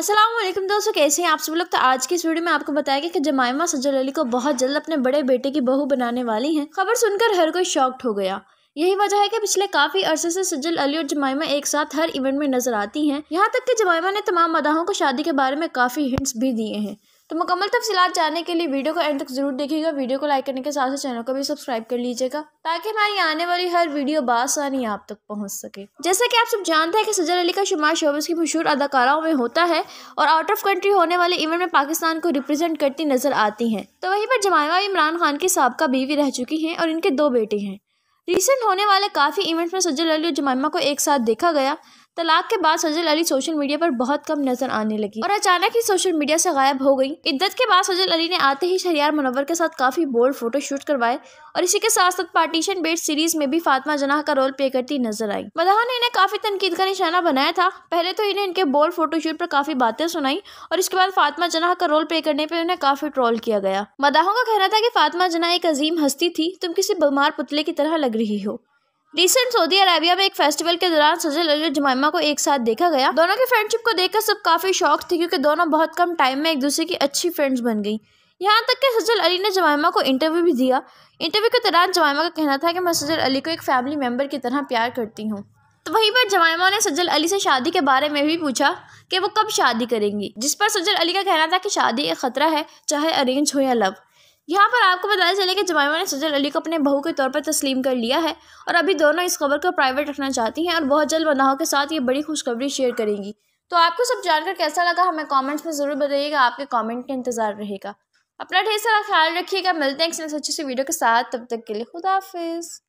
असलम दोस्तों कैसे हैं आप सब लोग तो आज की इस वीडियो में आपको बताया गया कि जमाइमा सज्जल अली को बहुत जल्द अपने बड़े बेटे की बहू बनाने वाली हैं खबर सुनकर हर कोई शॉक्ड हो गया यही वजह है कि पिछले काफी अरसे से सज्जल अली और जमाइमा एक साथ हर इवेंट में नजर आती हैं यहाँ तक कि जमाइमा ने तमाम मदाहों को शादी के बारे में काफी हिंट्स भी दिए हैं तो मुकम्मल तफसीत जानने के लिए वीडियो को एंड तक ज़रूर देखिएगा वीडियो को लाइक करने के साथ साथ चैनल को भी सब्सक्राइब कर लीजिएगा ताकि हमारी आने वाली हर वीडियो बासानी आप तक पहुँच सके जैसा कि आप सब जानते हैं कि सजर अली का शुमार शोबस की मशहूर अदाकाराओं में होता है और आउट ऑफ कंट्री होने वाले इवेंट में पाकिस्तान को रिप्रेजेंट करती नजर आती हैं तो वहीं पर जमायमा इमरान खान की सबका बीवी रह चुकी हैं और इनके दो बेटे हैं रिसेंट होने वाले काफ़ी इवेंट्स में सजल अली और जमायमा को एक साथ देखा गया तलाक के बाद सजल अली सोशल मीडिया पर बहुत कम नजर आने लगी और अचानक ही सोशल मीडिया से गायब हो गई इद्दत के बाद सजल अली ने आते ही शरियार मुनवर के साथ काफी बोल्ड फोटो शूट करवाए और इसी के साथ साथ पार्टीशन बेट सीरीज में भी फातिमा जनाह का रोल प्ले करती नजर आई मदाहा ने इन्हें काफी तनकीद का निशाना बनाया था पहले तो इन्हें इनके बोल्ड फोटो शूट पर काफी बातें सुनाई और इसके बाद फातिमा जनाह का रोल प्ले करने पर उन्हें काफी ट्रोल किया गया मदाहों का कहना था की फातिमा जना एक अजीम हस्ती थी तुम किसी बीमार पुतले की तरह लग रही हो रिसेंट सऊदी अरेबिया में एक फेस्टिवल के दौरान सजल अली और जमाइमा को एक साथ देखा गया दोनों की फ्रेंडशिप को देखकर सब काफ़ी शौक थे क्योंकि दोनों बहुत कम टाइम में एक दूसरे की अच्छी फ्रेंड्स बन गई यहाँ तक कि सजल अली ने जमाइमा को इंटरव्यू भी दिया इंटरव्यू के दौरान जमाइमा का कहना था कि मैं सजल अली को एक फैमिली मेम्बर की तरह प्यार करती हूँ तो वहीं पर जमाइमा ने सजल अली से शादी के बारे में भी पूछा कि वो कब शादी करेंगी जिस पर सजल अली का कहना था कि शादी एक ख़तरा है चाहे अरेंज हो या लव यहाँ पर आपको बताया चले कि जमाइमा ने सजल अली को अपने बहू के तौर पर तस्लीम कर लिया है और अभी दोनों इस खबर को प्राइवेट रखना चाहती हैं और बहुत जल्द मनाहों के साथ ये बड़ी खुशखबरी शेयर करेंगी तो आपको सब जानकर कैसा लगा हमें कमेंट्स में ज़रूर बताइएगा आपके कमेंट का इंतज़ार रहेगा अपना ढेर सारा ख्याल रखिएगा मिलते हैं एक अच्छी सी वीडियो के साथ तब तक के लिए खुदाफिज़